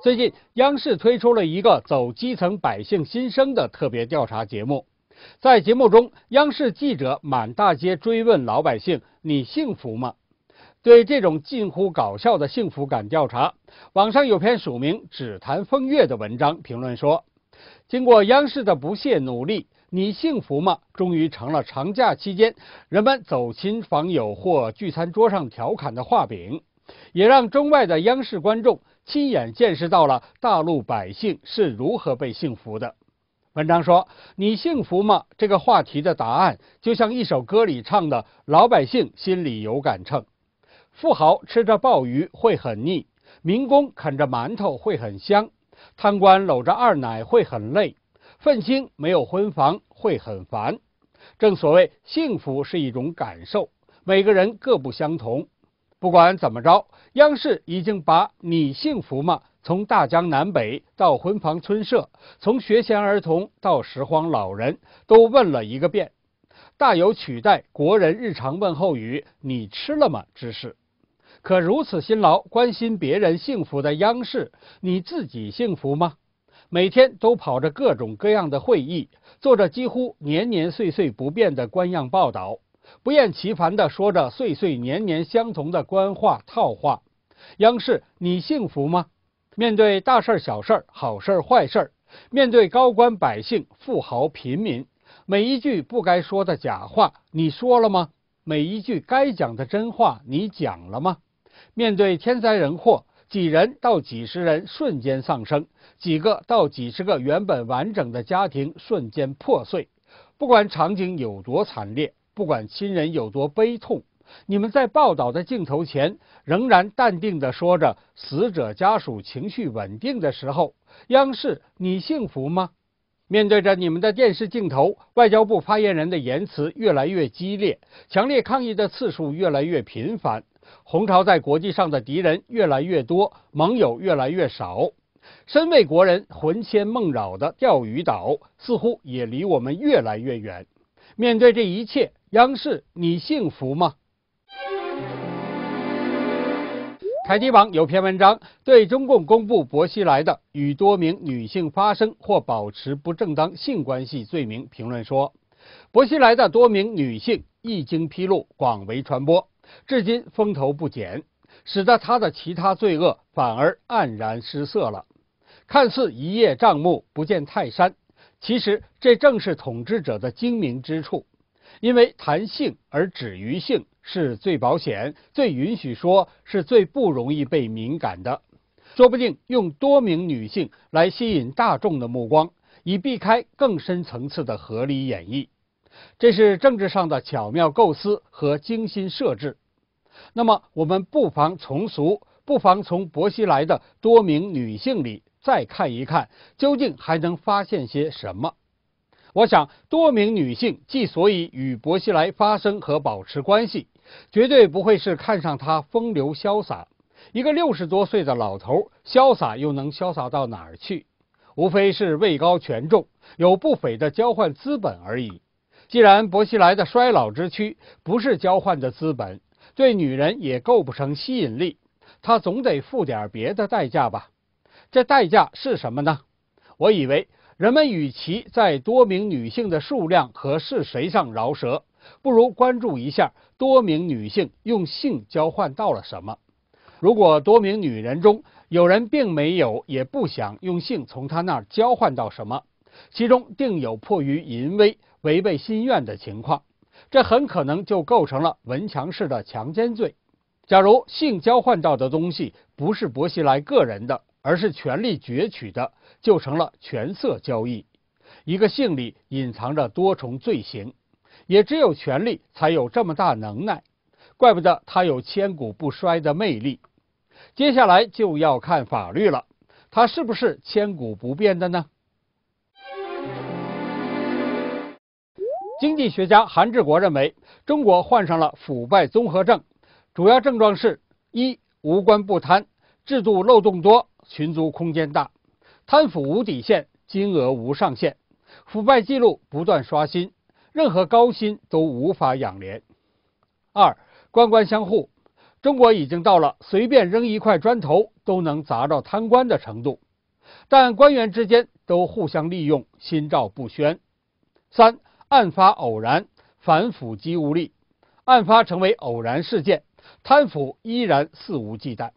最近，央视推出了一个走基层、百姓心声的特别调查节目。在节目中，央视记者满大街追问老百姓：“你幸福吗？”对这种近乎搞笑的幸福感调查，网上有篇署名“只谈风月”的文章评论说：“经过央视的不懈努力，‘你幸福吗’终于成了长假期间人们走亲访友或聚餐桌上调侃的画饼，也让中外的央视观众。”亲眼见识到了大陆百姓是如何被幸福的。文章说：“你幸福吗？”这个话题的答案，就像一首歌里唱的：“老百姓心里有杆秤，富豪吃着鲍鱼会很腻，民工啃着馒头会很香，贪官搂着二奶会很累，愤青没有婚房会很烦。”正所谓，幸福是一种感受，每个人各不相同。不管怎么着，央视已经把你幸福吗？从大江南北到婚房村社，从学前儿童到拾荒老人，都问了一个遍，大有取代国人日常问候语“你吃了吗”之势。可如此辛劳、关心别人幸福的央视，你自己幸福吗？每天都跑着各种各样的会议，做着几乎年年岁岁不变的官样报道。不厌其烦地说着岁岁年年相同的官话套话。央视，你幸福吗？面对大事儿、小事儿，好事儿、坏事儿，面对高官、百姓、富豪、平民，每一句不该说的假话，你说了吗？每一句该讲的真话，你讲了吗？面对天灾人祸，几人到几十人瞬间丧生，几个到几十个原本完整的家庭瞬间破碎，不管场景有多惨烈。不管亲人有多悲痛，你们在报道的镜头前仍然淡定地说着“死者家属情绪稳定”的时候，央视，你幸福吗？面对着你们的电视镜头，外交部发言人的言辞越来越激烈，强烈抗议的次数越来越频繁，红潮在国际上的敌人越来越多，盟友越来越少。身为国人，魂牵梦绕的钓鱼岛似乎也离我们越来越远。面对这一切。央视，你幸福吗？凯迪网有篇文章对中共公布薄熙来的与多名女性发生或保持不正当性关系罪名评论说：薄熙来的多名女性一经披露，广为传播，至今风头不减，使得他的其他罪恶反而黯然失色了。看似一叶障目不见泰山，其实这正是统治者的精明之处。因为谈性而止于性是最保险、最允许说、是最不容易被敏感的。说不定用多名女性来吸引大众的目光，以避开更深层次的合理演绎，这是政治上的巧妙构思和精心设置。那么，我们不妨从俗，不妨从薄熙来的多名女性里再看一看，究竟还能发现些什么。我想，多名女性既所以与薄熙来发生和保持关系，绝对不会是看上他风流潇洒。一个六十多岁的老头，潇洒又能潇洒到哪儿去？无非是位高权重，有不菲的交换资本而已。既然薄熙来的衰老之躯不是交换的资本，对女人也构不成吸引力，他总得付点别的代价吧？这代价是什么呢？我以为。人们与其在多名女性的数量和是谁上饶舌，不如关注一下多名女性用性交换到了什么。如果多名女人中有人并没有也不想用性从她那儿交换到什么，其中定有迫于淫威、违背心愿的情况，这很可能就构成了文强式的强奸罪。假如性交换到的东西不是薄熙来个人的。而是权力攫取的，就成了权色交易。一个姓里隐藏着多重罪行，也只有权力才有这么大能耐，怪不得他有千古不衰的魅力。接下来就要看法律了，它是不是千古不变的呢？经济学家韩志国认为，中国患上了腐败综合症，主要症状是：一，无官不贪，制度漏洞多。群租空间大，贪腐无底线，金额无上限，腐败记录不断刷新，任何高薪都无法养廉。二，官官相护，中国已经到了随便扔一块砖头都能砸到贪官的程度，但官员之间都互相利用，心照不宣。三，案发偶然，反腐即无力，案发成为偶然事件，贪腐依然肆无忌惮。